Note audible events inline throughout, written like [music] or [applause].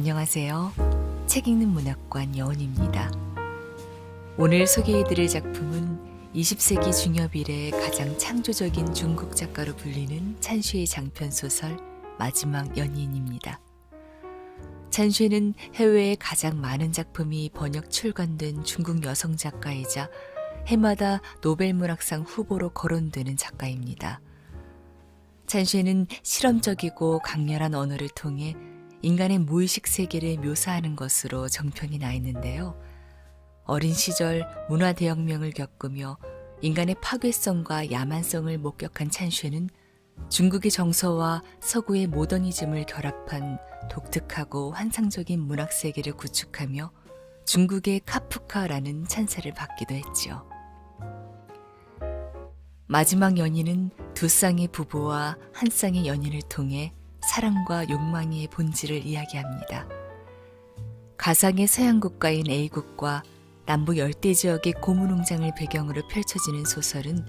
안녕하세요. 책 읽는 문학관 여운입니다. 오늘 소개해드릴 작품은 20세기 중엽 이래 가장 창조적인 중국 작가로 불리는 찬슈의 장편 소설 마지막 연인입니다. 찬슈는 해외에 가장 많은 작품이 번역 출간된 중국 여성 작가이자 해마다 노벨 문학상 후보로 거론되는 작가입니다. 찬쉐는 실험적이고 강렬한 언어를 통해 인간의 무의식 세계를 묘사하는 것으로 정편이 나 있는데요. 어린 시절 문화 대혁명을 겪으며 인간의 파괴성과 야만성을 목격한 찬쉐는 중국의 정서와 서구의 모더니즘을 결합한 독특하고 환상적인 문학 세계를 구축하며 중국의 카프카라는 찬사를 받기도 했지요. 마지막 연인은 두 쌍의 부부와 한 쌍의 연인을 통해 사랑과 욕망의 본질을 이야기합니다. 가상의 서양 국가인 A국과 남부 열대 지역의 고무 농장을 배경으로 펼쳐지는 소설은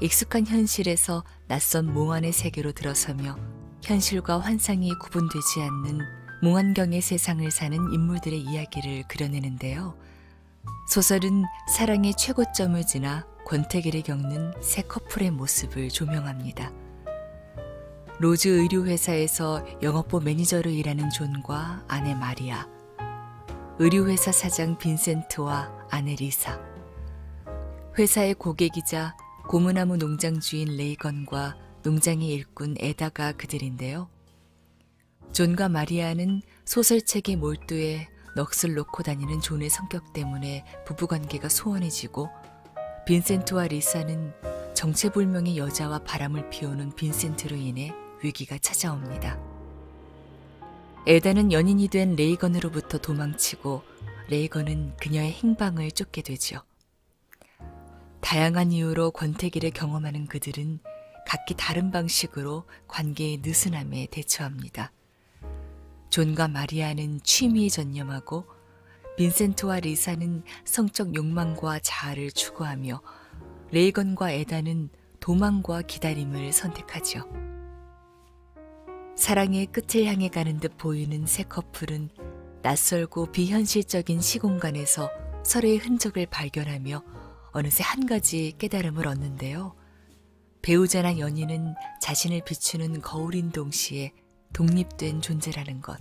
익숙한 현실에서 낯선 몽환의 세계로 들어서며 현실과 환상이 구분되지 않는 몽환경의 세상을 사는 인물들의 이야기를 그려내는데요. 소설은 사랑의 최고점을 지나 권태기를 겪는 새 커플의 모습을 조명합니다. 로즈 의류회사에서 영업부 매니저로 일하는 존과 아내 마리아, 의류회사 사장 빈센트와 아내 리사, 회사의 고객이자 고무나무 농장 주인 레이건과 농장의 일꾼 에다가 그들인데요. 존과 마리아는 소설책에 몰두해 넋을 놓고 다니는 존의 성격 때문에 부부관계가 소원해지고 빈센트와 리사는 정체불명의 여자와 바람을 피우는 빈센트로 인해 위기가 찾아옵니다. 엘다는 연인이 된 레이건으로부터 도망치고 레이건은 그녀의 행방을 쫓게 되지요. 다양한 이유로 권태기를 경험하는 그들은 각기 다른 방식으로 관계의 느슨함에 대처합니다. 존과 마리아는 취미에 전념하고 빈센트와 리사는 성적 욕망과 자아를 추구하며 레이건과 에다는 도망과 기다림을 선택하지요. 사랑의 끝을 향해 가는 듯 보이는 새 커플은 낯설고 비현실적인 시공간에서 서로의 흔적을 발견하며 어느새 한 가지 깨달음을 얻는데요. 배우자나 연인은 자신을 비추는 거울인 동시에 독립된 존재라는 것.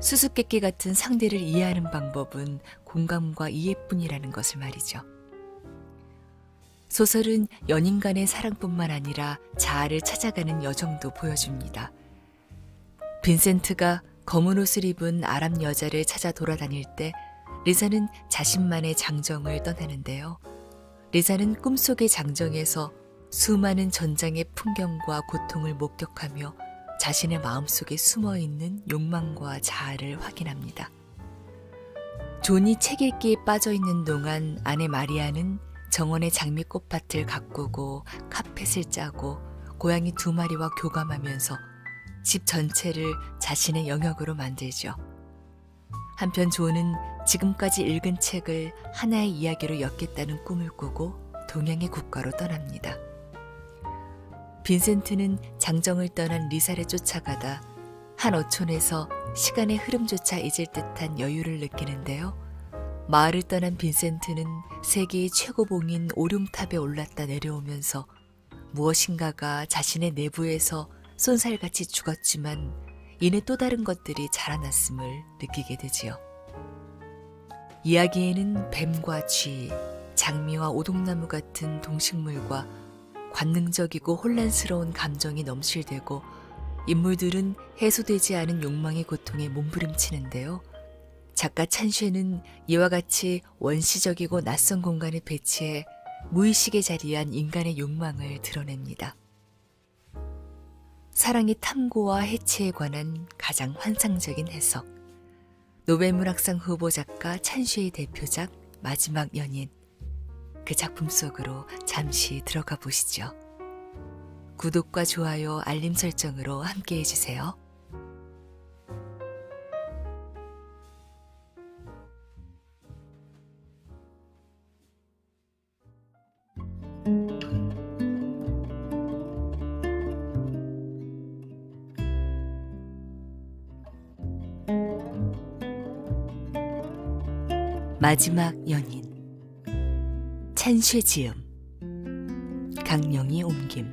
수수께끼 같은 상대를 이해하는 방법은 공감과 이해뿐이라는 것을 말이죠. 소설은 연인 간의 사랑뿐만 아니라 자아를 찾아가는 여정도 보여줍니다. 빈센트가 검은 옷을 입은 아랍 여자를 찾아 돌아다닐 때 리사는 자신만의 장정을 떠나는데요. 리사는 꿈속의 장정에서 수많은 전장의 풍경과 고통을 목격하며 자신의 마음속에 숨어 있는 욕망과 자아를 확인합니다. 존이 책 읽기에 빠져 있는 동안 아내 마리아는 정원의 장미꽃밭을 가꾸고 카펫을 짜고 고양이 두 마리와 교감하면서 집 전체를 자신의 영역으로 만들죠. 한편 조은 지금까지 읽은 책을 하나의 이야기로 엮겠다는 꿈을 꾸고 동양의 국가로 떠납니다. 빈센트는 장정을 떠난 리사를 쫓아가다 한 어촌에서 시간의 흐름조차 잊을 듯한 여유를 느끼는데요. 마을을 떠난 빈센트는 세계의 최고봉인 오룡탑에 올랐다 내려오면서 무엇인가가 자신의 내부에서 쏜살같이 죽었지만 이내 또 다른 것들이 자라났음을 느끼게 되지요. 이야기에는 뱀과 쥐, 장미와 오동나무 같은 동식물과 관능적이고 혼란스러운 감정이 넘실대고 인물들은 해소되지 않은 욕망의 고통에 몸부림치는데요. 작가 찬쉐는 이와 같이 원시적이고 낯선 공간에 배치해 무의식에 자리한 인간의 욕망을 드러냅니다. 사랑의 탐구와 해체에 관한 가장 환상적인 해석. 노벨문학상 후보 작가 찬쉐의 대표작 마지막 연인. 그 작품 속으로 잠시 들어가 보시죠. 구독과 좋아요, 알림 설정으로 함께 해주세요. 마지막 연인 찬쉐지음 강령이 옮김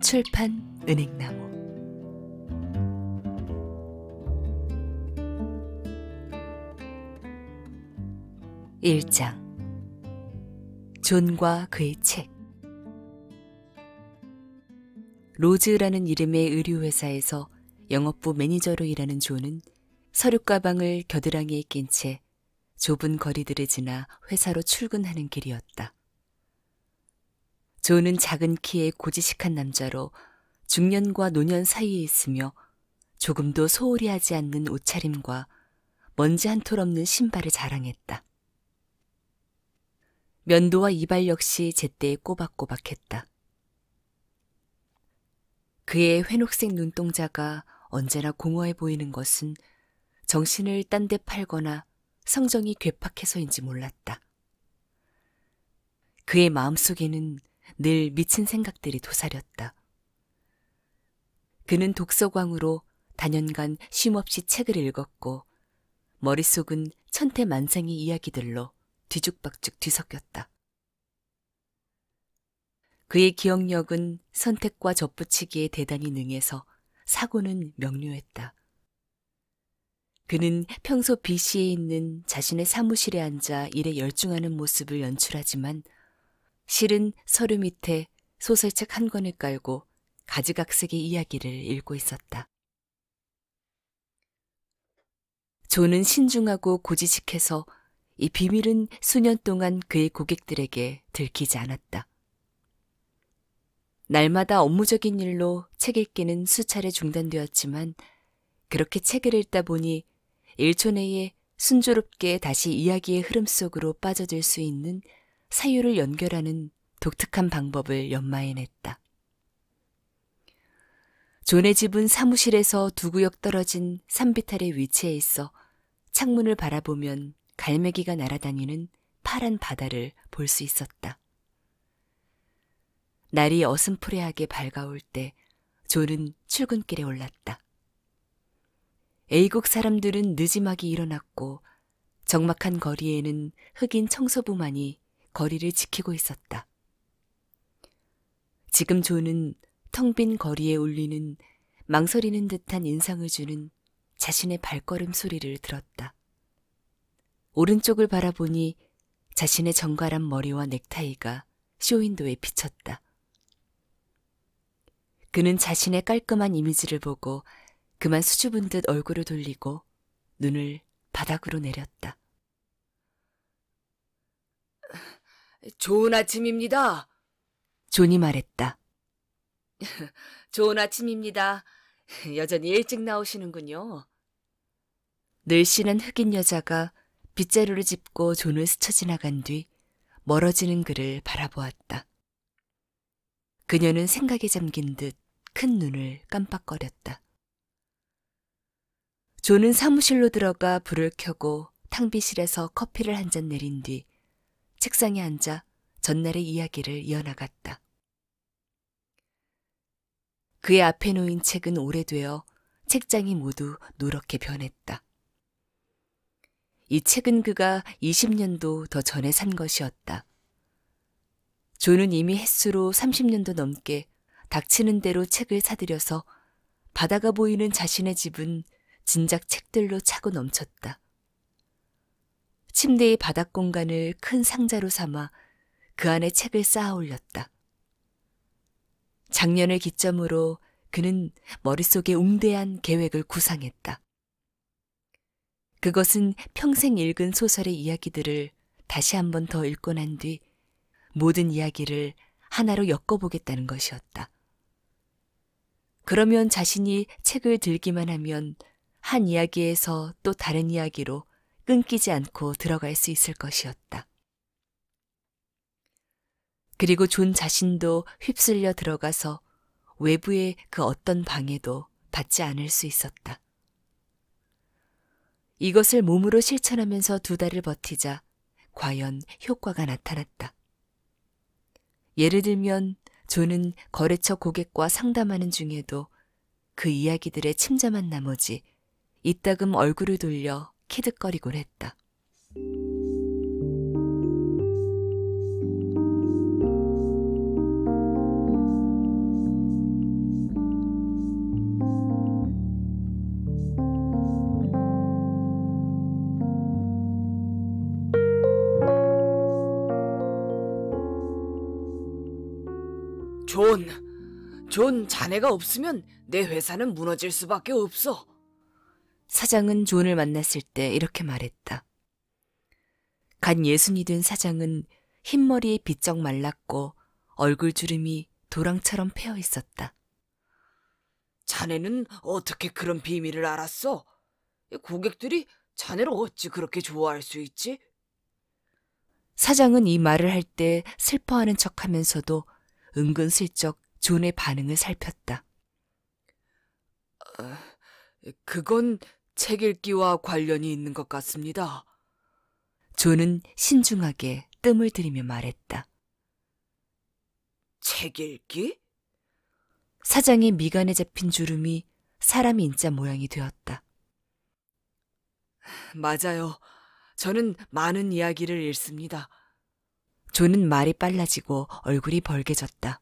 출판 은행나무 1장 존과 그의 책 로즈라는 이름의 의류회사에서 영업부 매니저로 일하는 존은 서류 가방을 겨드랑이에 낀 채 좁은 거리들을 지나 회사로 출근하는 길이었다. 존은 작은 키에 고지식한 남자로 중년과 노년 사이에 있으며 조금도 소홀히 하지 않는 옷차림과 먼지 한 톨 없는 신발을 자랑했다. 면도와 이발 역시 제때에 꼬박꼬박했다. 그의 회녹색 눈동자가 언제나 공허해 보이는 것은 정신을 딴 데 팔거나 성정이 괴팍해서인지 몰랐다. 그의 마음속에는 늘 미친 생각들이 도사렸다. 그는 독서광으로 단연간 쉼없이 책을 읽었고 머릿속은 천태만상의 이야기들로 뒤죽박죽 뒤섞였다. 그의 기억력은 선택과 접붙이기에 대단히 능해서 사고는 명료했다. 그는 평소 BC에 있는 자신의 사무실에 앉아 일에 열중하는 모습을 연출하지만 실은 서류 밑에 소설책 한 권을 깔고 가지각색의 이야기를 읽고 있었다. 존은 신중하고 고지식해서 이 비밀은 수년 동안 그의 고객들에게 들키지 않았다. 날마다 업무적인 일로 책 읽기는 수차례 중단되었지만 그렇게 책을 읽다 보니 1초 내에 순조롭게 다시 이야기의 흐름 속으로 빠져들 수 있는 사유를 연결하는 독특한 방법을 연마해냈다. 존의 집은 사무실에서 두 구역 떨어진 산비탈의 위치에 있어 창문을 바라보면 갈매기가 날아다니는 파란 바다를 볼 수 있었다. 날이 어슴푸레하게 밝아올 때 조는 출근길에 올랐다. 에이국 사람들은 늦지막이 일어났고 정막한 거리에는 흑인 청소부만이 거리를 지키고 있었다. 지금 조는 텅 빈 거리에 울리는 망설이는 듯한 인상을 주는 자신의 발걸음 소리를 들었다. 오른쪽을 바라보니 자신의 정갈한 머리와 넥타이가 쇼윈도에 비쳤다. 그는 자신의 깔끔한 이미지를 보고 그만 수줍은 듯 얼굴을 돌리고 눈을 바닥으로 내렸다. 좋은 아침입니다. 존이 말했다. [laughs] 좋은 아침입니다. 여전히 일찍 나오시는군요. 늘씬한 흑인 여자가 빗자루를 짚고 존을 스쳐 지나간 뒤 멀어지는 그를 바라보았다. 그녀는 생각에 잠긴 듯 큰 눈을 깜빡거렸다. 존은 사무실로 들어가 불을 켜고 탕비실에서 커피를 한 잔 내린 뒤 책상에 앉아 전날의 이야기를 이어나갔다. 그의 앞에 놓인 책은 오래되어 책장이 모두 노랗게 변했다. 이 책은 그가 20년도 더 전에 산 것이었다. 조는 이미 횟수로 30년도 넘게 닥치는 대로 책을 사들여서 바다가 보이는 자신의 집은 진작 책들로 차고 넘쳤다. 침대의 바닥 공간을 큰 상자로 삼아 그 안에 책을 쌓아 올렸다. 작년을 기점으로 그는 머릿속에 웅대한 계획을 구상했다. 그것은 평생 읽은 소설의 이야기들을 다시 한 번 더 읽고 난 뒤 모든 이야기를 하나로 엮어보겠다는 것이었다. 그러면 자신이 책을 들기만 하면 한 이야기에서 또 다른 이야기로 끊기지 않고 들어갈 수 있을 것이었다. 그리고 존 자신도 휩쓸려 들어가서 외부의 그 어떤 방해도 받지 않을 수 있었다. 이것을 몸으로 실천하면서 두 달을 버티자 과연 효과가 나타났다. 예를 들면 존은 거래처 고객과 상담하는 중에도 그 이야기들에 침잠한 나머지 이따금 얼굴을 돌려 키득거리곤 했다. 존, 존 자네가 없으면 내 회사는 무너질 수밖에 없어. 사장은 존을 만났을 때 이렇게 말했다. 간 예순이 된 사장은 흰머리에 비쩍 말랐고 얼굴 주름이 도랑처럼 패어 있었다. 자네는 어떻게 그런 비밀을 알았어? 고객들이 자네를 어찌 그렇게 좋아할 수 있지? 사장은 이 말을 할 때 슬퍼하는 척 하면서도 은근슬쩍 존의 반응을 살폈다. 어, 그건 책 읽기와 관련이 있는 것 같습니다. 존은 신중하게 뜸을 들이며 말했다. 책 읽기? 사장의 미간에 잡힌 주름이 사람 인자 모양이 되었다. 맞아요. 저는 많은 이야기를 읽습니다. 존은 말이 빨라지고 얼굴이 벌개졌다.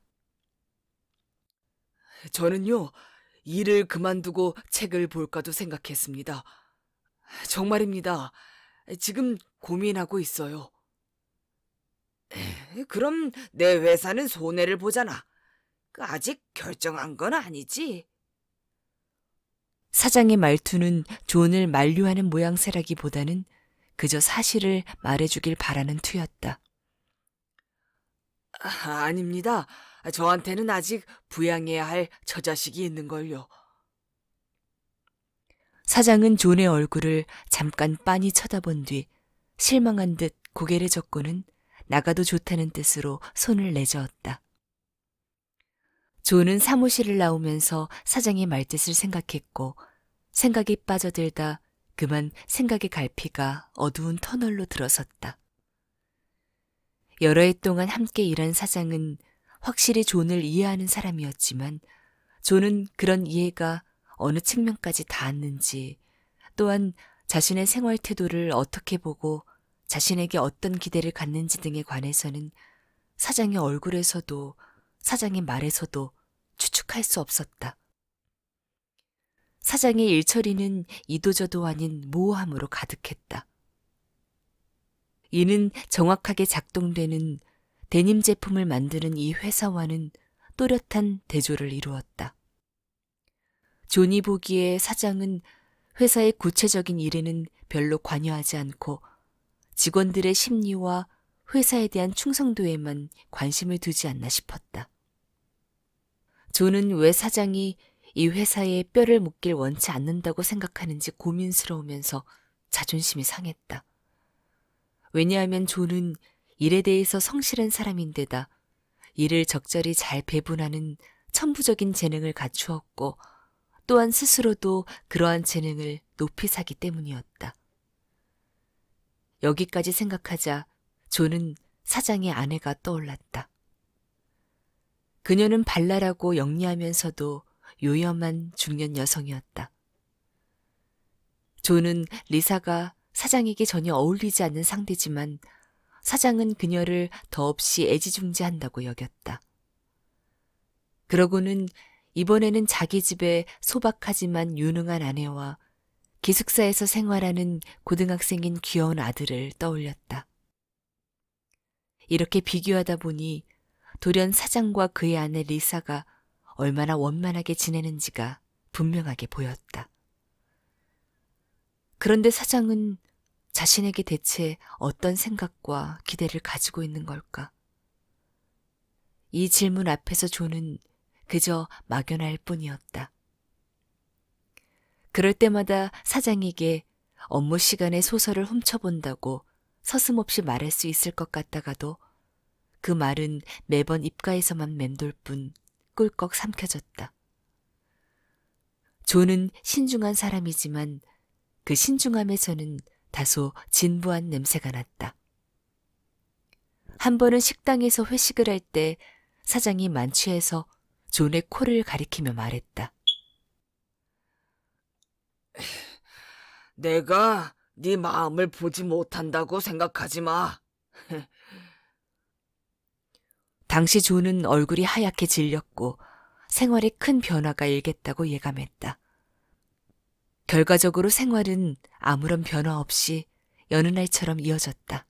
저는요, 일을 그만두고 책을 볼까도 생각했습니다. 정말입니다. 지금 고민하고 있어요. 그럼 내 회사는 손해를 보잖아. 그 아직 결정한 건 아니지. 사장의 말투는 존을 만류하는 모양새라기보다는 그저 사실을 말해주길 바라는 투였다. 아, 아닙니다. 저한테는 아직 부양해야 할 처자식이 있는걸요. 사장은 존의 얼굴을 잠깐 빤히 쳐다본 뒤 실망한 듯 고개를 젓고는 나가도 좋다는 뜻으로 손을 내저었다. 존은 사무실을 나오면서 사장의 말뜻을 생각했고 생각이 빠져들다 그만 생각의 갈피가 어두운 터널로 들어섰다. 여러 해 동안 함께 일한 사장은 확실히 존을 이해하는 사람이었지만 존은 그런 이해가 어느 측면까지 닿았는지 또한 자신의 생활 태도를 어떻게 보고 자신에게 어떤 기대를 갖는지 등에 관해서는 사장의 얼굴에서도 사장의 말에서도 추측할 수 없었다. 사장의 일처리는 이도저도 아닌 모호함으로 가득했다. 이는 정확하게 작동되는 데님 제품을 만드는 이 회사와는 또렷한 대조를 이루었다. 존이 보기에 사장은 회사의 구체적인 일에는 별로 관여하지 않고 직원들의 심리와 회사에 대한 충성도에만 관심을 두지 않나 싶었다. 존은 왜 사장이 이 회사에 뼈를 묻길 원치 않는다고 생각하는지 고민스러우면서 자존심이 상했다. 왜냐하면 존은 일에 대해서 성실한 사람인데다 일을 적절히 잘 배분하는 천부적인 재능을 갖추었고 또한 스스로도 그러한 재능을 높이 사기 때문이었다. 여기까지 생각하자 존은 사장의 아내가 떠올랐다. 그녀는 발랄하고 영리하면서도 요염한 중년 여성이었다. 존은 리사가 사장에게 전혀 어울리지 않는 상대지만 사장은 그녀를 더없이 애지중지한다고 여겼다. 그러고는 이번에는 자기 집에 소박하지만 유능한 아내와 기숙사에서 생활하는 고등학생인 귀여운 아들을 떠올렸다. 이렇게 비교하다 보니 돌연 사장과 그의 아내 리사가 얼마나 원만하게 지내는지가 분명하게 보였다. 그런데 사장은 자신에게 대체 어떤 생각과 기대를 가지고 있는 걸까? 이 질문 앞에서 조는 그저 막연할 뿐이었다. 그럴 때마다 사장에게 업무 시간에 소설을 훔쳐본다고 서슴없이 말할 수 있을 것 같다가도 그 말은 매번 입가에서만 맴돌 뿐 꿀꺽 삼켜졌다. 조는 신중한 사람이지만 그 신중함에서는 다소 진부한 냄새가 났다. 한 번은 식당에서 회식을 할 때 사장이 만취해서 존의 코를 가리키며 말했다. 내가 네 마음을 보지 못한다고 생각하지 마. [laughs] 당시 존은 얼굴이 하얗게 질렸고 생활에 큰 변화가 일겠다고 예감했다. 결과적으로 생활은 아무런 변화 없이 여느 날처럼 이어졌다.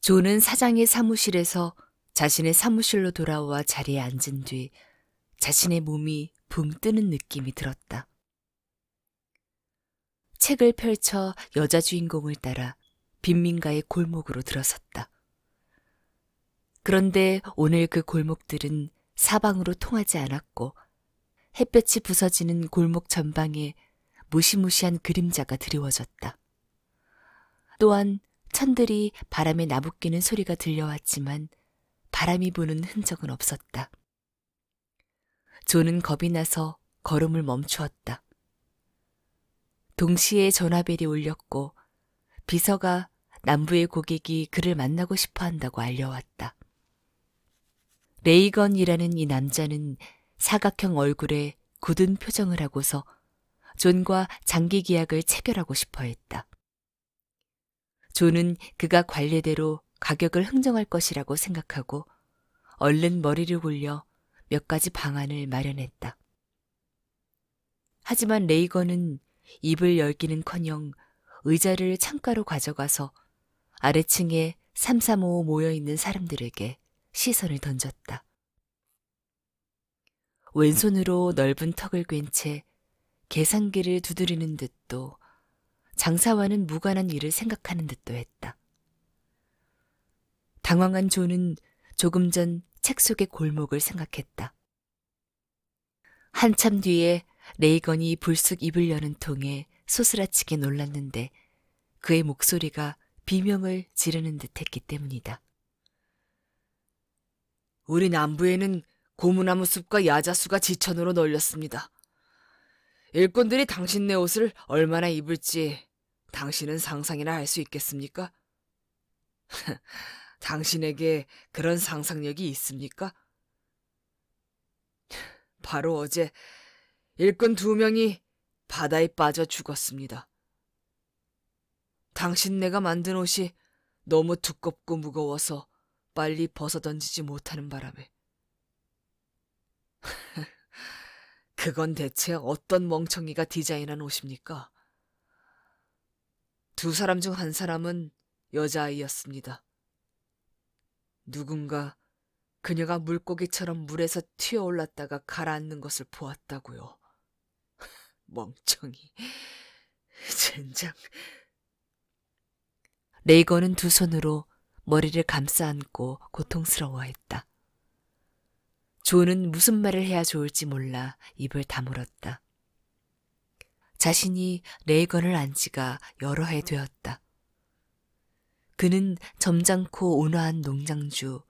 조는 사장의 사무실에서 자신의 사무실로 돌아와 자리에 앉은 뒤 자신의 몸이 붕 뜨는 느낌이 들었다. 책을 펼쳐 여자 주인공을 따라 빈민가의 골목으로 들어섰다. 그런데 오늘 그 골목들은 사방으로 통하지 않았고 햇볕이 부서지는 골목 전방에 무시무시한 그림자가 드리워졌다. 또한 천들이 바람에 나부끼는 소리가 들려왔지만 바람이 부는 흔적은 없었다. 조는 겁이 나서 걸음을 멈추었다. 동시에 전화벨이 울렸고 비서가 남부의 고객이 그를 만나고 싶어 한다고 알려왔다. 레이건이라는 이 남자는 사각형 얼굴에 굳은 표정을 하고서 존과 장기 계약을 체결하고 싶어 했다. 존은 그가 관례대로 가격을 흥정할 것이라고 생각하고 얼른 머리를 굴려 몇 가지 방안을 마련했다. 하지만 레이건은 입을 열기는 커녕 의자를 창가로 가져가서 아래층에 삼삼오오 모여있는 사람들에게 시선을 던졌다. 왼손으로 넓은 턱을 괸 채 계산기를 두드리는 듯도 장사와는 무관한 일을 생각하는 듯도 했다. 당황한 조는 조금 전 책 속의 골목을 생각했다. 한참 뒤에 레이건이 불쑥 입을 여는 통에 소스라치게 놀랐는데 그의 목소리가 비명을 지르는 듯 했기 때문이다. 우리 남부에는 고무나무 숲과 야자수가 지천으로 널렸습니다. 일꾼들이 당신네 옷을 얼마나 입을지 당신은 상상이나 할 수 있겠습니까? [laughs] 당신에게 그런 상상력이 있습니까? 바로 어제 일꾼 두 명이 바다에 빠져 죽었습니다. 당신네가 만든 옷이 너무 두껍고 무거워서 빨리 벗어 던지지 못하는 바람에 [laughs] 그건 대체 어떤 멍청이가 디자인한 옷입니까? 두 사람 중 한 사람은 여자아이였습니다. 누군가 그녀가 물고기처럼 물에서 튀어올랐다가 가라앉는 것을 보았다고요. [laughs] 멍청이. 젠장. 레이건은 두 손으로 머리를 감싸안고 고통스러워했다. 조는 무슨 말을 해야 좋을지 몰라 입을 다물었다. 자신이 레이건을 안 지가 여러 해 되었다. 그는 점잖고 온화한 농장주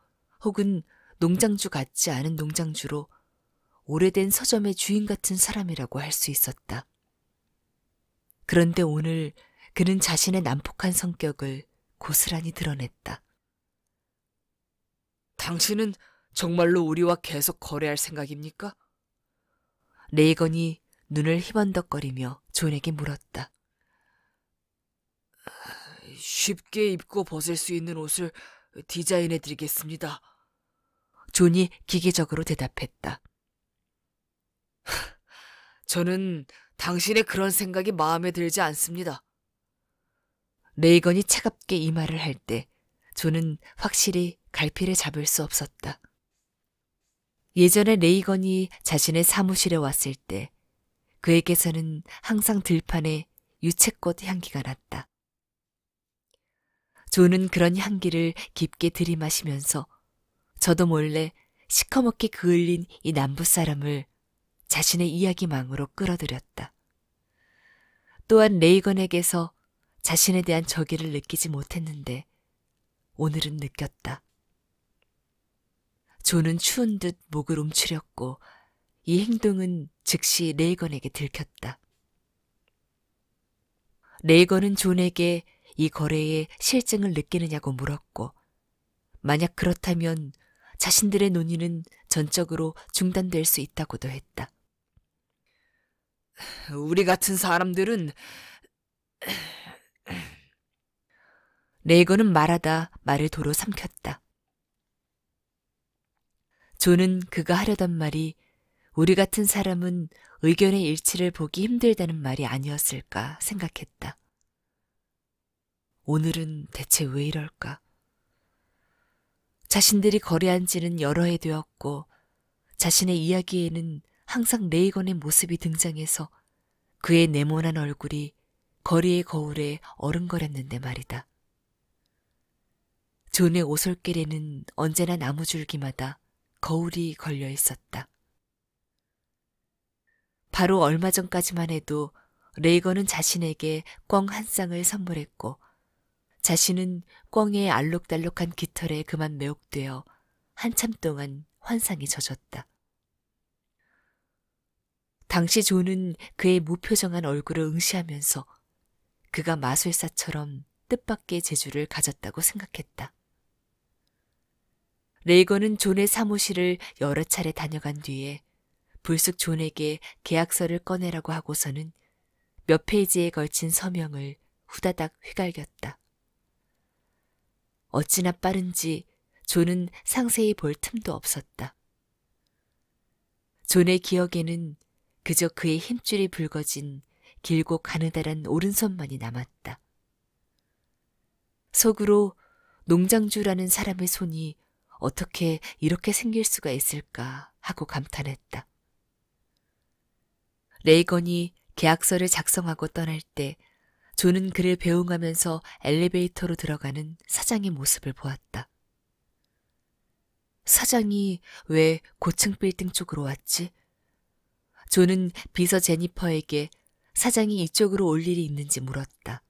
혹은 농장주 같지 않은 농장주로 오래된 서점의 주인 같은 사람이라고 할 수 있었다. 그런데 오늘 그는 자신의 난폭한 성격을 고스란히 드러냈다. 당신은 정말로 우리와 계속 거래할 생각입니까? 레이건이 눈을 희번덕거리며 존에게 물었다. 쉽게 입고 벗을 수 있는 옷을 디자인해 드리겠습니다. 존이 기계적으로 대답했다. [laughs] 저는 당신의 그런 생각이 마음에 들지 않습니다. 레이건이 차갑게 이 말을 할 때 존은 확실히 갈피를 잡을 수 없었다. 예전에 레이건이 자신의 사무실에 왔을 때 그에게서는 항상 들판에 유채꽃 향기가 났다. 조는 그런 향기를 깊게 들이마시면서 저도 몰래 시커멓게 그을린 이 남부 사람을 자신의 이야기망으로 끌어들였다. 또한 레이건에게서 자신에 대한 저기를 느끼지 못했는데 오늘은 느꼈다. 존은 추운 듯 목을 움츠렸고 이 행동은 즉시 레이건에게 들켰다. 레이건은 존에게 이 거래에 실증을 느끼느냐고 물었고 만약 그렇다면 자신들의 논의는 전적으로 중단될 수 있다고도 했다. 우리 같은 사람들은 레이건은 말하다 말을 도로 삼켰다. 존은 그가 하려던 말이 우리 같은 사람은 의견의 일치를 보기 힘들다는 말이 아니었을까 생각했다. 오늘은 대체 왜 이럴까? 자신들이 거래한 지는 여러 해 되었고 자신의 이야기에는 항상 레이건의 모습이 등장해서 그의 네모난 얼굴이 거리의 거울에 어른거렸는데 말이다. 존의 오솔길에는 언제나 나무줄기마다 거울이 걸려 있었다. 바로 얼마 전까지만 해도 레이건은 자신에게 꿩 한 쌍을 선물했고 자신은 꿩의 알록달록한 깃털에 그만 매혹되어 한참 동안 환상이 젖었다. 당시 존은 그의 무표정한 얼굴을 응시하면서 그가 마술사처럼 뜻밖의 재주를 가졌다고 생각했다. 레이건은 존의 사무실을 여러 차례 다녀간 뒤에 불쑥 존에게 계약서를 꺼내라고 하고서는 몇 페이지에 걸친 서명을 후다닥 휘갈겼다. 어찌나 빠른지 존은 상세히 볼 틈도 없었다. 존의 기억에는 그저 그의 힘줄이 붉어진 길고 가느다란 오른손만이 남았다. 속으로 농장주라는 사람의 손이 어떻게 이렇게 생길 수가 있을까 하고 감탄했다. 레이건이 계약서를 작성하고 떠날 때 조는 그를 배웅하면서 엘리베이터로 들어가는 사장의 모습을 보았다. 사장이 왜 고층 빌딩 쪽으로 왔지? 조는 비서 제니퍼에게 사장이 이쪽으로 올 일이 있는지 물었다.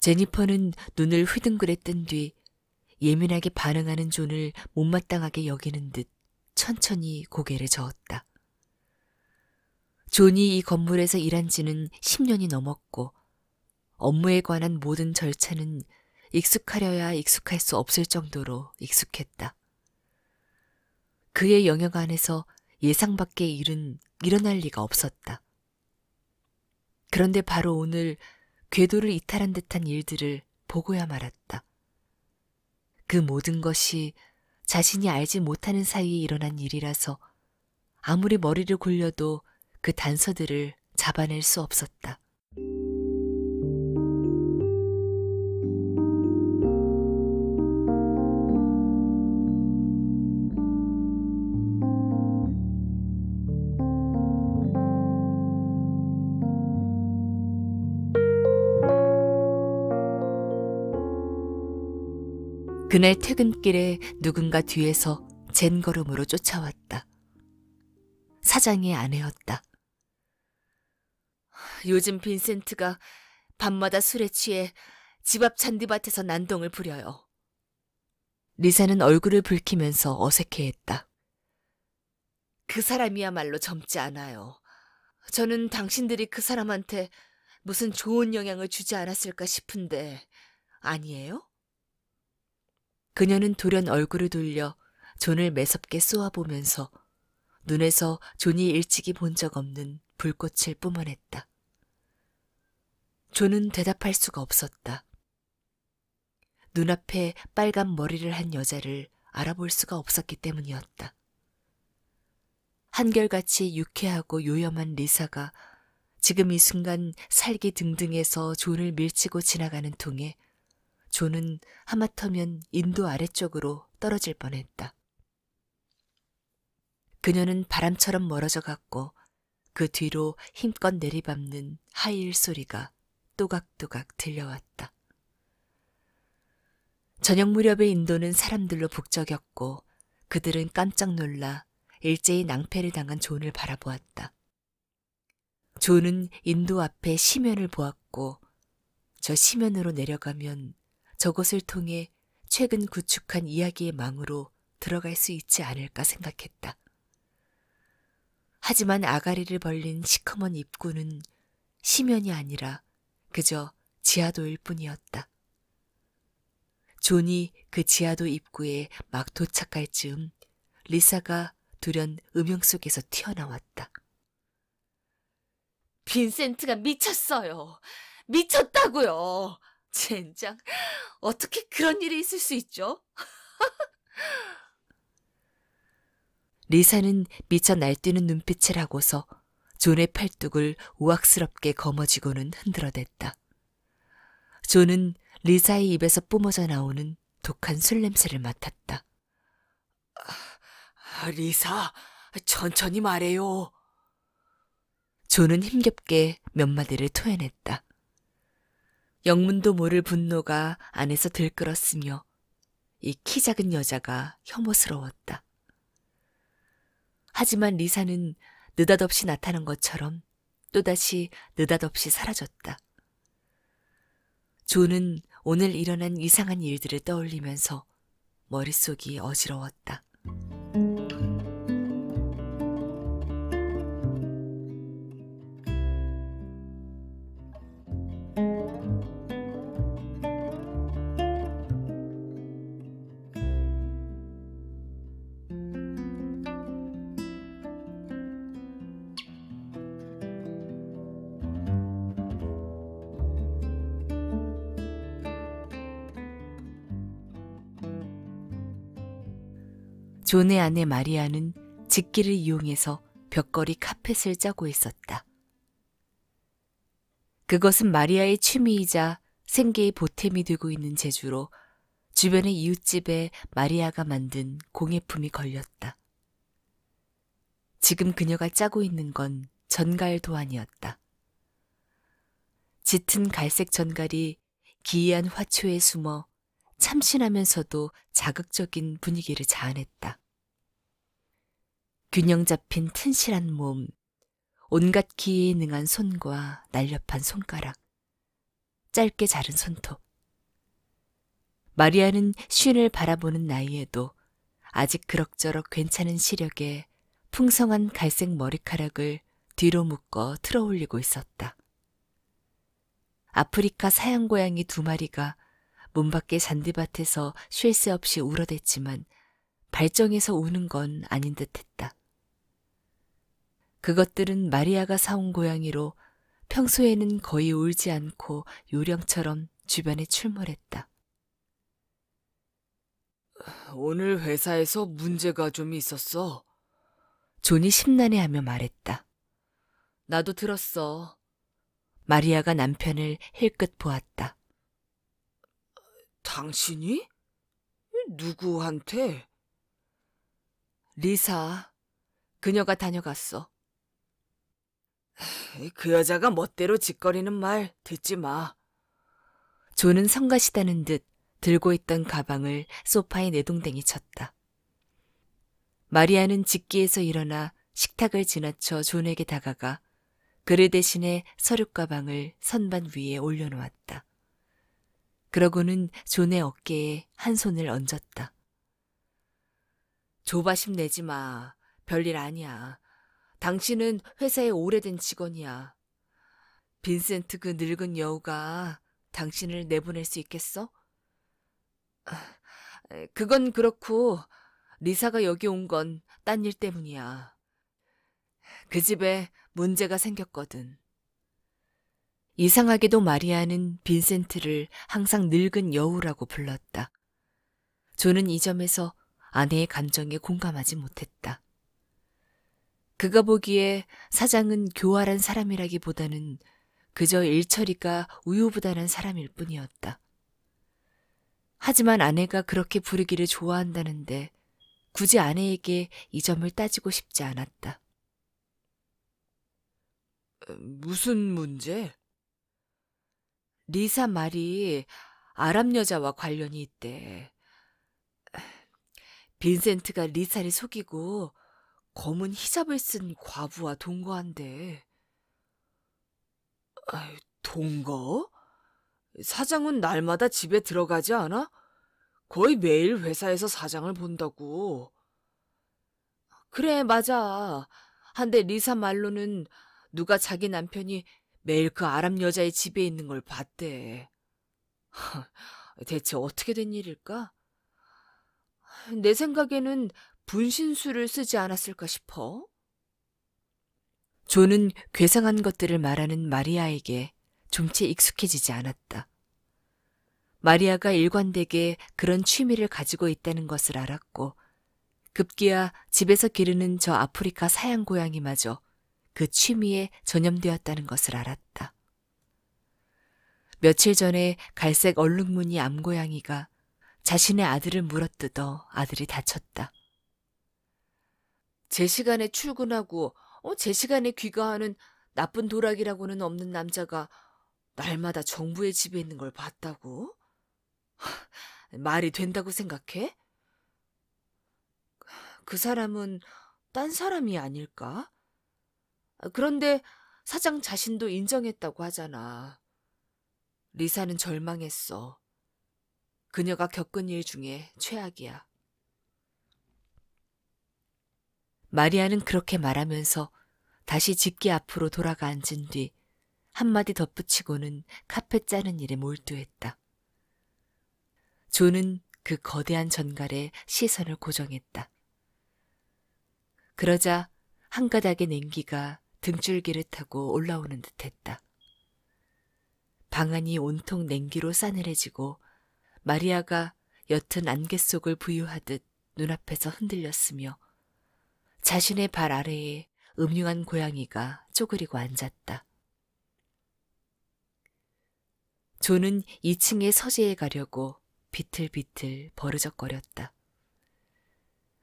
제니퍼는 눈을 휘둥그레 뜬뒤 예민하게 반응하는 존을 못마땅하게 여기는 듯 천천히 고개를 저었다. 존이 이 건물에서 일한 지는 10년이 넘었고 업무에 관한 모든 절차는 익숙하려야 익숙할 수 없을 정도로 익숙했다. 그의 영역 안에서 예상 밖의 일은 일어날 리가 없었다. 그런데 바로 오늘 궤도를 이탈한 듯한 일들을 보고야 말았다. 그 모든 것이 자신이 알지 못하는 사이에 일어난 일이라서 아무리 머리를 굴려도 그 단서들을 잡아낼 수 없었다. 그날 퇴근길에 누군가 뒤에서 젠 걸음으로 쫓아왔다. 사장의 아내였다. 요즘 빈센트가 밤마다 술에 취해 집 앞 잔디밭에서 난동을 부려요. 리사는 얼굴을 붉히면서 어색해했다. 그 사람이야말로 젊지 않아요. 저는 당신들이 그 사람한테 무슨 좋은 영향을 주지 않았을까 싶은데 아니에요? 그녀는 돌연 얼굴을 돌려 존을 매섭게 쏘아보면서 눈에서 존이 일찍이 본 적 없는 불꽃을 뿜어냈다. 존은 대답할 수가 없었다. 눈앞에 빨간 머리를 한 여자를 알아볼 수가 없었기 때문이었다. 한결같이 유쾌하고 요염한 리사가 지금 이 순간 살기 등등해서 존을 밀치고 지나가는 통에 조는 하마터면 인도 아래쪽으로 떨어질 뻔했다. 그녀는 바람처럼 멀어져 갔고 그 뒤로 힘껏 내리밟는 하이힐 소리가 또각또각 들려왔다. 저녁 무렵에 인도는 사람들로 북적였고 그들은 깜짝 놀라 일제히 낭패를 당한 존을 바라보았다. 존은 인도 앞에 시면을 보았고 저 시면으로 내려가면 저곳을 통해 최근 구축한 이야기의 망으로 들어갈 수 있지 않을까 생각했다. 하지만 아가리를 벌린 시커먼 입구는 시면이 아니라 그저 지하도일 뿐이었다. 존이 그 지하도 입구에 막 도착할 즈음 리사가 두련 음영 속에서 튀어나왔다. 빈센트가 미쳤어요. 미쳤다고요. 젠장, 어떻게 그런 일이 있을 수 있죠? 리사는 미쳐 날뛰는 눈빛을 하고서 존의 팔뚝을 우악스럽게 거머쥐고는 흔들어댔다. 존은 리사의 입에서 뿜어져 나오는 독한 술 냄새를 맡았다. 아, 리사, 천천히 말해요. 존은 힘겹게 몇 마디를 토해냈다. 영문도 모를 분노가 안에서 들끓었으며 이 키 작은 여자가 혐오스러웠다. 하지만 리사는 느닷없이 나타난 것처럼 또다시 느닷없이 사라졌다. 조는 오늘 일어난 이상한 일들을 떠올리면서 머릿속이 어지러웠다. 존의 아내 마리아는 직기를 이용해서 벽걸이 카펫을 짜고 있었다. 그것은 마리아의 취미이자 생계의 보탬이 되고 있는 재주로 주변의 이웃집에 마리아가 만든 공예품이 걸렸다. 지금 그녀가 짜고 있는 건 전갈 도안이었다. 짙은 갈색 전갈이 기이한 화초에 숨어 참신하면서도 자극적인 분위기를 자아냈다. 균형 잡힌 튼실한 몸, 온갖 기에 능한 손과 날렵한 손가락, 짧게 자른 손톱. 마리아는 쉰을 바라보는 나이에도 아직 그럭저럭 괜찮은 시력에 풍성한 갈색 머리카락을 뒤로 묶어 틀어 올리고 있었다. 아프리카 사양 고양이 두 마리가 문 밖의 잔디밭에서 쉴 새 없이 울어댔지만 발정에서 우는 건 아닌 듯 했다. 그것들은 마리아가 사온 고양이로 평소에는 거의 울지 않고 요령처럼 주변에 출몰했다. 오늘 회사에서 문제가 좀 있었어. 존이 심란해하며 말했다. 나도 들었어. 마리아가 남편을 힐끗 보았다. 당신이? 누구한테? 리사. 그녀가 다녀갔어. 그 여자가 멋대로 짓거리는 말 듣지 마. 조는 성가시다는 듯 들고 있던 가방을 소파에 내동댕이 쳤다. 마리아는 직기에서 일어나 식탁을 지나쳐 존에게 다가가 그를 대신해 서류 가방을 선반 위에 올려놓았다. 그러고는 존의 어깨에 한 손을 얹었다. 조바심 내지 마. 별일 아니야. 당신은 회사의 오래된 직원이야. 빈센트 그 늙은 여우가 당신을 내보낼 수 있겠어? 그건 그렇고 리사가 여기 온 건 딴 일 때문이야. 그 집에 문제가 생겼거든. 이상하게도 마리아는 빈센트를 항상 늙은 여우라고 불렀다. 존은 이 점에서 아내의 감정에 공감하지 못했다. 그가 보기에 사장은 교활한 사람이라기보다는 그저 일처리가 우유부단한 사람일 뿐이었다. 하지만 아내가 그렇게 부르기를 좋아한다는데 굳이 아내에게 이 점을 따지고 싶지 않았다. 무슨 문제? 리사 말이 아랍 여자와 관련이 있대. 빈센트가 리사를 속이고 검은 히잡을 쓴 과부와 동거한대. 동거? 사장은 날마다 집에 들어가지 않아? 거의 매일 회사에서 사장을 본다고. 그래, 맞아. 한데 리사 말로는 누가 자기 남편이 매일 그 아랍 여자의 집에 있는 걸 봤대. [laughs] 대체 어떻게 된 일일까? 내 생각에는 분신술을 쓰지 않았을까 싶어. 존은 괴상한 것들을 말하는 마리아에게 좀 채 익숙해지지 않았다. 마리아가 일관되게 그런 취미를 가지고 있다는 것을 알았고 급기야 집에서 기르는 저 아프리카 사양 고양이마저 그 취미에 전염되었다는 것을 알았다. 며칠 전에 갈색 얼룩무늬 암고양이가 자신의 아들을 물어뜯어 아들이 다쳤다. 제 시간에 출근하고 어, 제 시간에 귀가하는 나쁜 도락이라고는 없는 남자가 날마다 정부의 집에 있는 걸 봤다고? [laughs] 말이 된다고 생각해? 그 사람은 딴 사람이 아닐까? 아, 그런데 사장 자신도 인정했다고 하잖아. 리사는 절망했어. 그녀가 겪은 일 중에 최악이야. 마리아는 그렇게 말하면서 다시 집기 앞으로 돌아가 앉은 뒤 한마디 덧붙이고는 카펫 짜는 일에 몰두했다. 존은 그 거대한 전갈에 시선을 고정했다. 그러자 한 가닥의 냉기가 등줄기를 타고 올라오는 듯했다. 방안이 온통 냉기로 싸늘해지고 마리아가 옅은 안개 속을 부유하듯 눈앞에서 흔들렸으며 자신의 발 아래에 음흉한 고양이가 쪼그리고 앉았다. 조는 2층의 서재에 가려고 비틀비틀 버르적거렸다.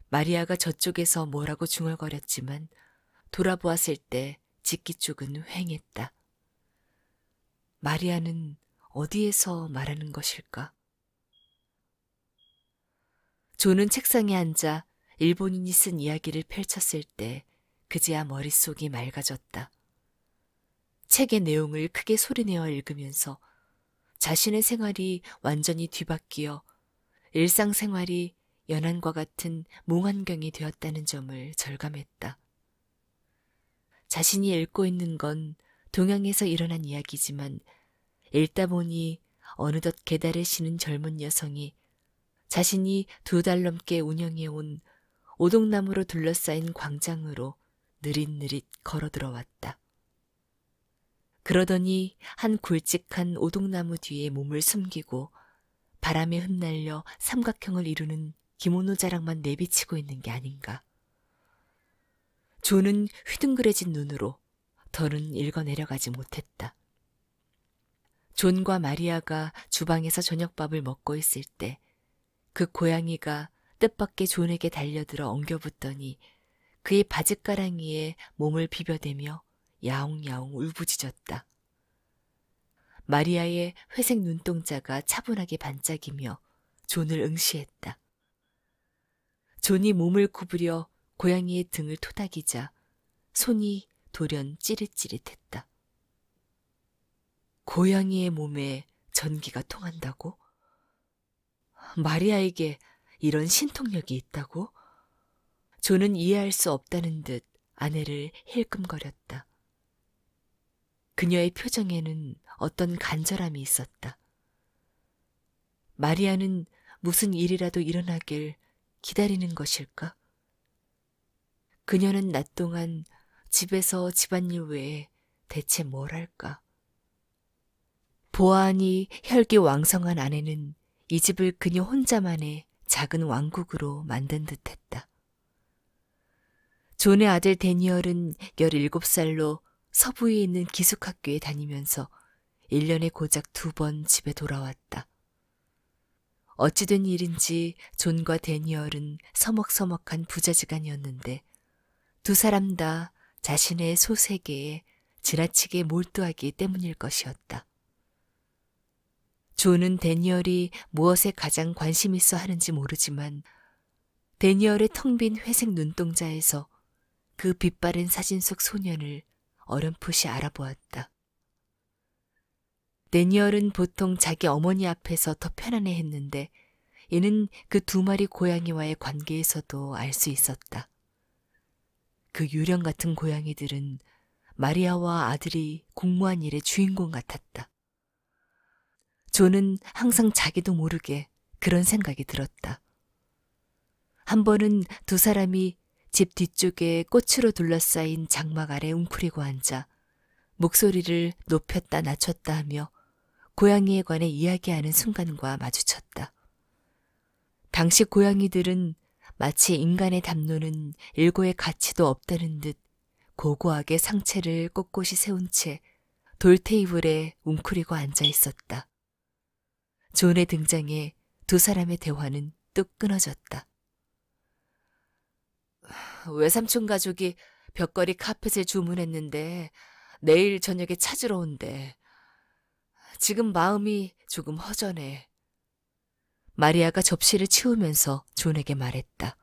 마리아가 저쪽에서 뭐라고 중얼거렸지만 돌아보았을 때 직기 쪽은 휑했다 마리아는 어디에서 말하는 것일까? 조는 책상에 앉아 일본인이 쓴 이야기를 펼쳤을 때 그제야 머릿속이 맑아졌다. 책의 내용을 크게 소리내어 읽으면서 자신의 생활이 완전히 뒤바뀌어 일상생활이 연안과 같은 몽환경이 되었다는 점을 절감했다. 자신이 읽고 있는 건 동양에서 일어난 이야기지만 읽다 보니 어느덧 계달에 시는 젊은 여성이 자신이 두 달 넘게 운영해온 오동나무로 둘러싸인 광장으로 느릿느릿 걸어 들어왔다. 그러더니 한 굵직한 오동나무 뒤에 몸을 숨기고 바람에 흩날려 삼각형을 이루는 김모노자랑만 내비치고 있는 게 아닌가. 존은 휘둥그레진 눈으로 더는 읽어내려가지 못했다. 존과 마리아가 주방에서 저녁밥을 먹고 있을 때 그 고양이가 뜻밖의 존에게 달려들어 엉겨붙더니 그의 바짓가랑이에 몸을 비벼대며 야옹야옹 울부짖었다. 마리아의 회색 눈동자가 차분하게 반짝이며 존을 응시했다. 존이 몸을 구부려 고양이의 등을 토닥이자 손이 돌연 찌릿찌릿했다. 고양이의 몸에 전기가 통한다고? 마리아에게 이런 신통력이 있다고? 조는 이해할 수 없다는 듯 아내를 힐끔거렸다. 그녀의 표정에는 어떤 간절함이 있었다. 마리아는 무슨 일이라도 일어나길 기다리는 것일까? 그녀는 낮 동안 집에서 집안일 외에 대체 뭘 할까? 보아하니 혈기 왕성한 아내는 이 집을 그녀 혼자만의 작은 왕국으로 만든 듯 했다. 존의 아들 데니얼은 17살로 서부에 있는 기숙학교에 다니면서 1년에 고작 두 번 집에 돌아왔다. 어찌된 일인지 존과 데니얼은 서먹서먹한 부자지간이었는데 두 사람 다 자신의 소세계에 지나치게 몰두하기 때문일 것이었다. 조는 데니얼이 무엇에 가장 관심 있어 하는지 모르지만 데니얼의 텅 빈 회색 눈동자에서 그빛바랜 사진 속 소년을 어렴풋이 알아보았다. 데니얼은 보통 자기 어머니 앞에서 더 편안해 했는데 이는 그 두 마리 고양이와의 관계에서도 알 수 있었다. 그 유령 같은 고양이들은 마리아와 아들이 공무한 일의 주인공 같았다. 존은 항상 자기도 모르게 그런 생각이 들었다. 한 번은 두 사람이 집 뒤쪽에 꽃으로 둘러싸인 장막 아래 웅크리고 앉아 목소리를 높였다 낮췄다 하며 고양이에 관해 이야기하는 순간과 마주쳤다. 당시 고양이들은 마치 인간의 담론은 일고의 가치도 없다는 듯 고고하게 상체를 꼿꼿이 세운 채 돌테이블에 웅크리고 앉아 있었다. 존의 등장에 두 사람의 대화는 뚝 끊어졌다. 외삼촌 가족이 벽걸이 카펫을 주문했는데 내일 저녁에 찾으러 온대. 지금 마음이 조금 허전해. 마리아가 접시를 치우면서 존에게 말했다.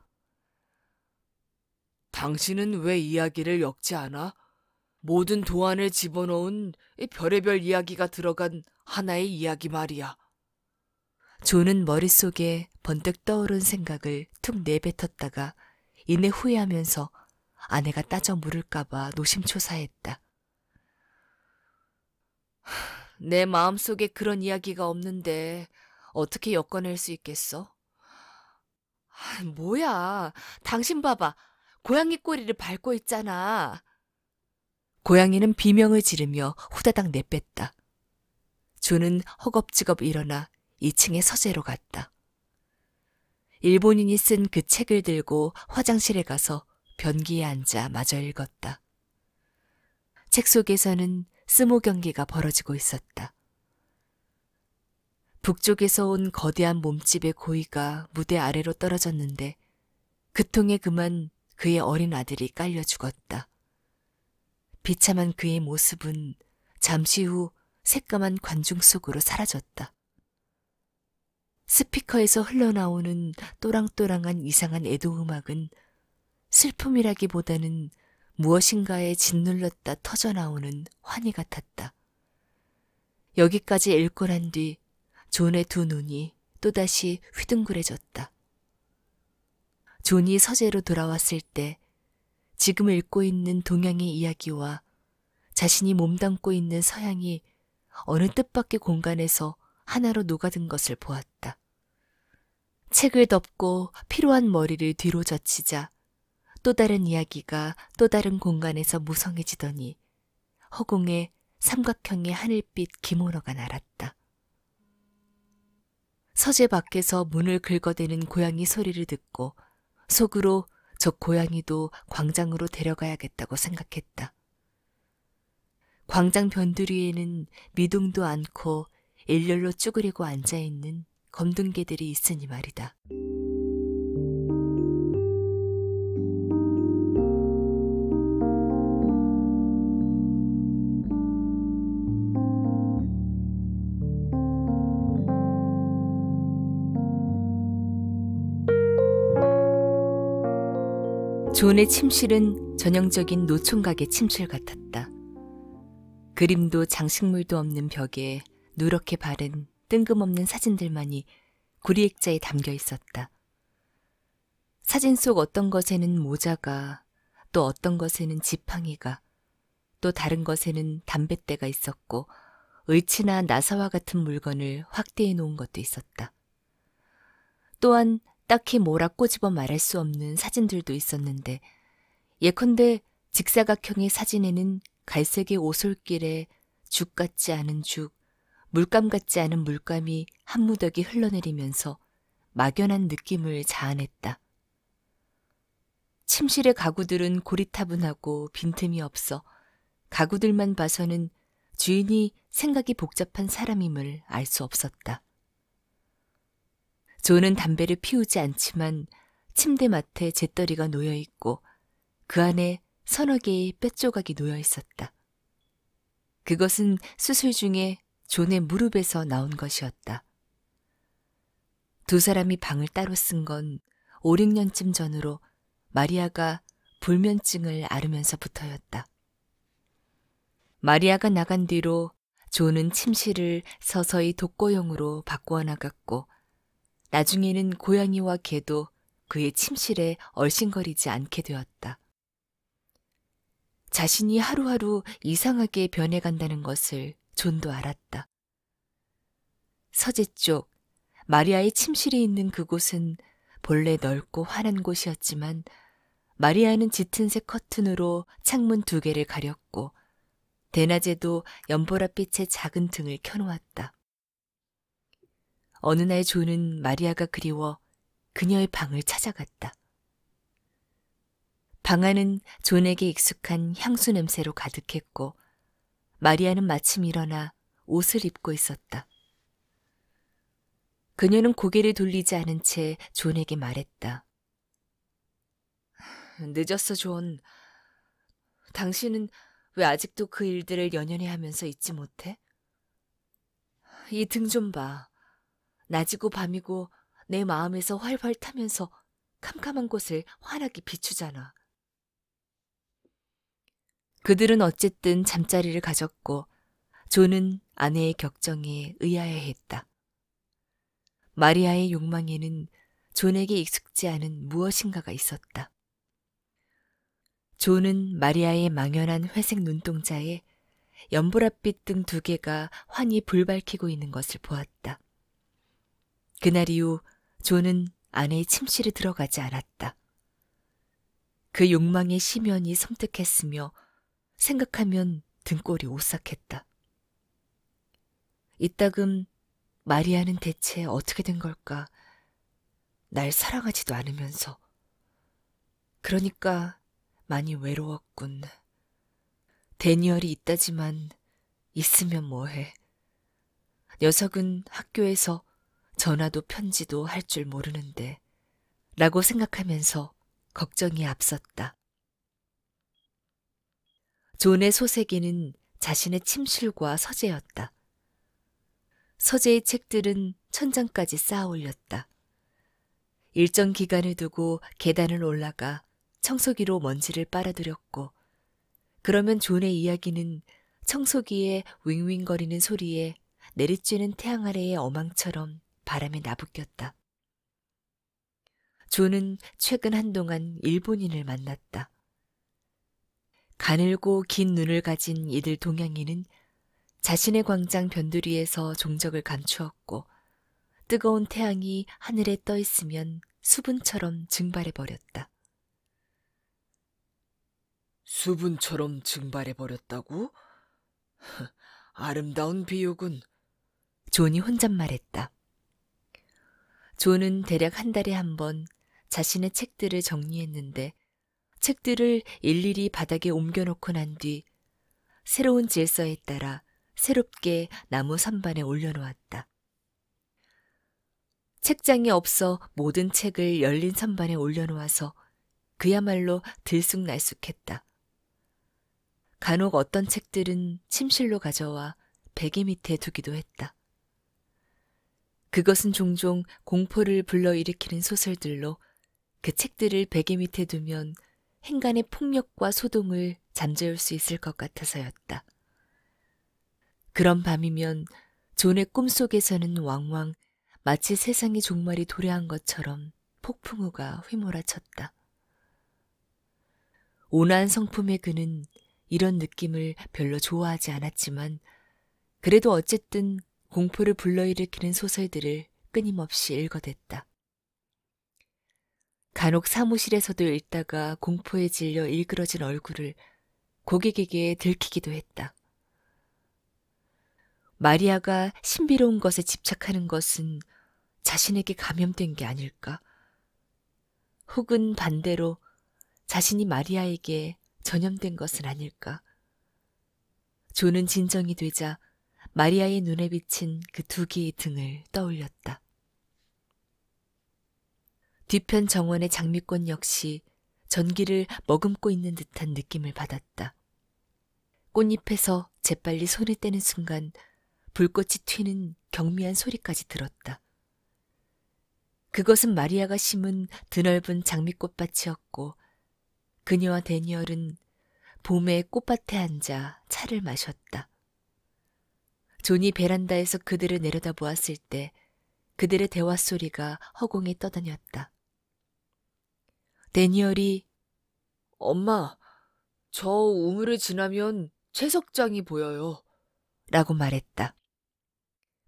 당신은 왜 이야기를 엮지 않아? 모든 도안을 집어넣은 별의별 이야기가 들어간 하나의 이야기 말이야. 존은 머릿속에 번뜩 떠오른 생각을 툭 내뱉었다가 이내 후회하면서 아내가 따져 물을까봐 노심초사했다. 내 마음속에 그런 이야기가 없는데 어떻게 엮어낼 수 있겠어? 아, 뭐야. 당신 봐봐. 고양이 꼬리를 밟고 있잖아. 고양이는 비명을 지르며 후다닥 내뺐다. 조는 허겁지겁 일어나 2층의 서재로 갔다. 일본인이 쓴 그 책을 들고 화장실에 가서 변기에 앉아 마저 읽었다. 책 속에서는 스모 경기가 벌어지고 있었다. 북쪽에서 온 거대한 몸집의 고의가 무대 아래로 떨어졌는데 그 통에 그만 그의 어린 아들이 깔려 죽었다. 비참한 그의 모습은 잠시 후 새까만 관중 속으로 사라졌다. 스피커에서 흘러나오는 또랑또랑한 이상한 애도음악은 슬픔이라기보다는 무엇인가에 짓눌렀다 터져나오는 환희 같았다. 여기까지 읽고 난뒤 존의 두 눈이 또다시 휘둥그레졌다. 존이 서재로 돌아왔을 때 지금 읽고 있는 동양의 이야기와 자신이 몸담고 있는 서양이 어느 뜻밖의 공간에서 하나로 녹아든 것을 보았다. 책을 덮고 피로한 머리를 뒤로 젖히자 또 다른 이야기가 또 다른 공간에서 무성해지더니 허공에 삼각형의 하늘빛 기모노가 날았다. 서재 밖에서 문을 긁어대는 고양이 소리를 듣고 속으로 저 고양이도 광장으로 데려가야겠다고 생각했다. 광장 변두리에는 미동도 않고 일렬로 쭈그리고 앉아있는 검둥개들이 있으니 말이다. 존의 침실은 전형적인 노총각의 침실 같았다. 그림도 장식물도 없는 벽에 누렇게 바른 뜬금없는 사진들만이 구리액자에 담겨 있었다. 사진 속 어떤 것에는 모자가, 또 어떤 것에는 지팡이가, 또 다른 것에는 담뱃대가 있었고, 을치나 나사와 같은 물건을 확대해 놓은 것도 있었다. 또한 딱히 뭐라 꼬집어 말할 수 없는 사진들도 있었는데 예컨대 직사각형의 사진에는 갈색의 오솔길에 죽 같지 않은 죽, 물감 같지 않은 물감이 한 무더기 흘러내리면서 막연한 느낌을 자아냈다. 침실의 가구들은 고리타분하고 빈틈이 없어 가구들만 봐서는 주인이 생각이 복잡한 사람임을 알 수 없었다. 존은 담배를 피우지 않지만 침대 맡에 재떨이가 놓여 있고 그 안에 서너 개의 뼛조각이 놓여 있었다. 그것은 수술 중에 존의 무릎에서 나온 것이었다. 두 사람이 방을 따로 쓴 건 5, 6년쯤 전으로 마리아가 불면증을 앓으면서부터였다. 마리아가 나간 뒤로 존은 침실을 서서히 독거용으로 바꾸어 나갔고 나중에는 고양이와 개도 그의 침실에 얼씬거리지 않게 되었다. 자신이 하루하루 이상하게 변해간다는 것을 존도 알았다. 서재 쪽 마리아의 침실이 있는 그곳은 본래 넓고 환한 곳이었지만 마리아는 짙은색 커튼으로 창문 두 개를 가렸고 대낮에도 연보랏빛의 작은 등을 켜놓았다. 어느 날 조는 마리아가 그리워 그녀의 방을 찾아갔다. 방 안은 존에게 익숙한 향수 냄새로 가득했고 마리아는 마침 일어나 옷을 입고 있었다. 그녀는 고개를 돌리지 않은 채 존에게 말했다. 늦었어, 존. 당신은 왜 아직도 그 일들을 연연히 하면서 잊지 못해? 이 등 좀 봐. 낮이고 밤이고 내 마음에서 활활 타면서 캄캄한 곳을 환하게 비추잖아. 그들은 어쨌든 잠자리를 가졌고 조는 아내의 격정에 의아해했다. 마리아의 욕망에는 존에게 익숙지 않은 무엇인가가 있었다. 존은 마리아의 망연한 회색 눈동자에 연보랏빛 등 두 개가 환히 불 밝히고 있는 것을 보았다. 그날 이후 존은 아내의 침실에 들어가지 않았다. 그 욕망의 심연이 섬뜩했으며 생각하면 등골이 오싹했다. 이따금 마리아는 대체 어떻게 된 걸까? 날 사랑하지도 않으면서. 그러니까 많이 외로웠군. 데니얼이 있다지만 있으면 뭐해. 녀석은 학교에서 전화도 편지도 할 줄 모르는데 라고 생각하면서 걱정이 앞섰다. 존의 소세기는 자신의 침실과 서재였다. 서재의 책들은 천장까지 쌓아 올렸다. 일정 기간을 두고 계단을 올라가 청소기로 먼지를 빨아들였고, 그러면 존의 이야기는 청소기에 윙윙거리는 소리에 내리쬐는 태양 아래의 어망처럼 바람에 나부꼈다. 존은 최근 한동안 일본인을 만났다. 가늘고 긴 눈을 가진 이들 동양인은 자신의 광장 변두리에서 종적을 감추었고 뜨거운 태양이 하늘에 떠 있으면 수분처럼 증발해 버렸다. 수분처럼 증발해 버렸다고? [laughs] 아름다운 비유군. 존이 혼잣말했다. 존은 대략 한 달에 한 번 자신의 책들을 정리했는데 책들을 일일이 바닥에 옮겨놓고 난 뒤 새로운 질서에 따라 새롭게 나무 선반에 올려놓았다. 책장이 없어 모든 책을 열린 선반에 올려놓아서 그야말로 들쑥날쑥했다. 간혹 어떤 책들은 침실로 가져와 베개 밑에 두기도 했다. 그것은 종종 공포를 불러일으키는 소설들로 그 책들을 베개 밑에 두면 행간의 폭력과 소동을 잠재울 수 있을 것 같아서였다. 그런 밤이면 존의 꿈속에서는 왕왕 마치 세상의 종말이 도래한 것처럼 폭풍우가 휘몰아쳤다. 온화한 성품의 그는 이런 느낌을 별로 좋아하지 않았지만 그래도 어쨌든 공포를 불러일으키는 소설들을 끊임없이 읽어댔다. 간혹 사무실에서도 읽다가 공포에 질려 일그러진 얼굴을 고객에게 들키기도 했다. 마리아가 신비로운 것에 집착하는 것은 자신에게 감염된 게 아닐까? 혹은 반대로 자신이 마리아에게 전염된 것은 아닐까? 조는 진정이 되자 마리아의 눈에 비친 그 두 개의 등을 떠올렸다. 뒤편 정원의 장미꽃 역시 전기를 머금고 있는 듯한 느낌을 받았다. 꽃잎에서 재빨리 손을 떼는 순간 불꽃이 튀는 경미한 소리까지 들었다. 그것은 마리아가 심은 드넓은 장미꽃밭이었고 그녀와 데니얼은 봄에 꽃밭에 앉아 차를 마셨다. 존이 베란다에서 그들을 내려다보았을 때 그들의 대화 소리가 허공에 떠다녔다. 데니얼이 엄마, 저 우물을 지나면 채석장이 보여요. 라고 말했다.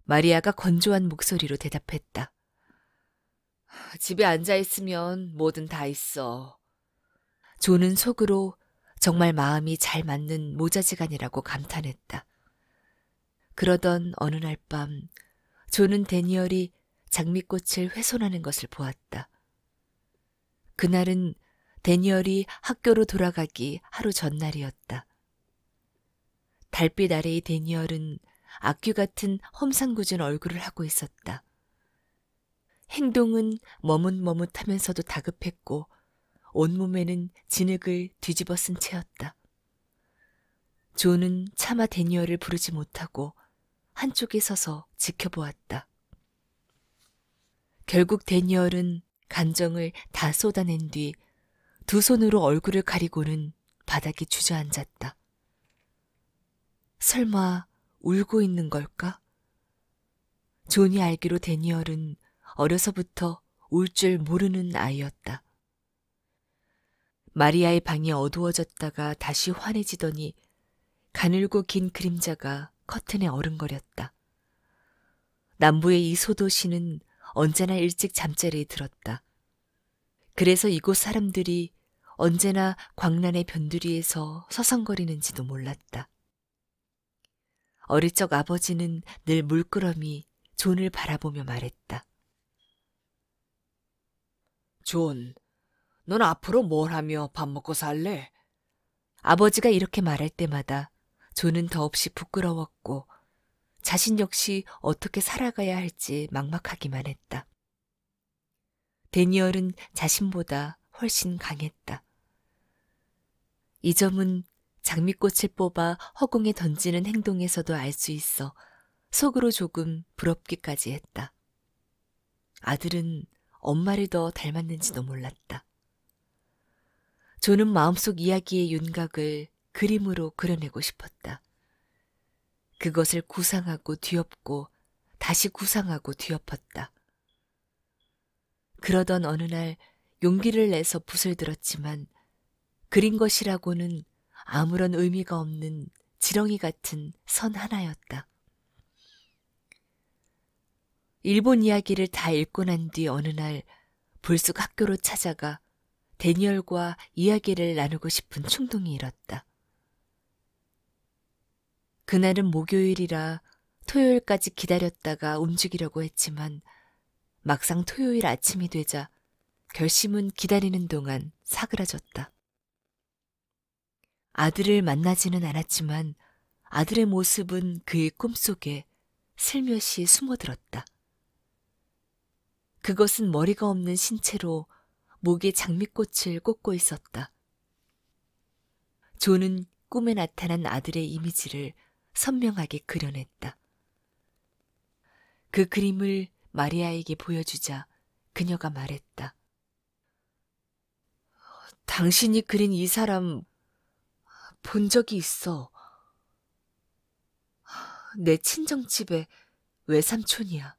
마리아가 건조한 목소리로 대답했다. 집에 앉아 있으면 뭐든 다 있어. 존은 속으로 정말 마음이 잘 맞는 모자지간이라고 감탄했다. 그러던 어느 날밤 조는 데니얼이 장미꽃을 훼손하는 것을 보았다. 그날은 데니얼이 학교로 돌아가기 하루 전날이었다. 달빛 아래의 데니얼은 악귀 같은 험상궂은 얼굴을 하고 있었다. 행동은 머뭇머뭇하면서도 다급했고 온몸에는 진흙을 뒤집어 쓴 채였다. 조는 차마 데니얼을 부르지 못하고 한쪽에 서서 지켜보았다. 결국 데니얼은 간정을다 쏟아낸 뒤 두 손으로 얼굴을 가리고는 바닥에 주저앉았다. 설마 울고 있는 걸까? 존이 알기로 데니얼은 어려서부터 울 줄 모르는 아이였다. 마리아의 방이 어두워졌다가 다시 환해지더니 가늘고 긴 그림자가 커튼에 어른거렸다. 남부의 이 소도시는 언제나 일찍 잠자리에 들었다. 그래서 이곳 사람들이 언제나 광란의 변두리에서 서성거리는지도 몰랐다. 어릴 적 아버지는 늘 물끄러미 존을 바라보며 말했다. 존, 넌 앞으로 뭘 하며 밥 먹고 살래? 아버지가 이렇게 말할 때마다 존은 더없이 부끄러웠고 자신 역시 어떻게 살아가야 할지 막막하기만 했다. 데니얼은 자신보다 훨씬 강했다. 이 점은 장미꽃을 뽑아 허공에 던지는 행동에서도 알 수 있어 속으로 조금 부럽기까지 했다. 아들은 엄마를 더 닮았는지도 몰랐다. 존은 마음속 이야기의 윤곽을 그림으로 그려내고 싶었다. 그것을 구상하고 뒤엎고 다시 구상하고 뒤엎었다. 그러던 어느 날 용기를 내서 붓을 들었지만 그린 것이라고는 아무런 의미가 없는 지렁이 같은 선 하나였다. 일본 이야기를 다 읽고 난 뒤 어느 날 불쑥 학교로 찾아가 데니얼과 이야기를 나누고 싶은 충동이 일었다. 그날은 목요일이라 토요일까지 기다렸다가 움직이려고 했지만 막상 토요일 아침이 되자 결심은 기다리는 동안 사그라졌다. 아들을 만나지는 않았지만 아들의 모습은 그의 꿈속에 슬며시 숨어들었다. 그것은 머리가 없는 신체로 목에 장미꽃을 꽂고 있었다. 조는 꿈에 나타난 아들의 이미지를 선명하게 그려냈다. 그 그림을 마리아에게 보여주자 그녀가 말했다. 당신이 그린 이 사람 본 적이 있어. 내 친정집에 외삼촌이야.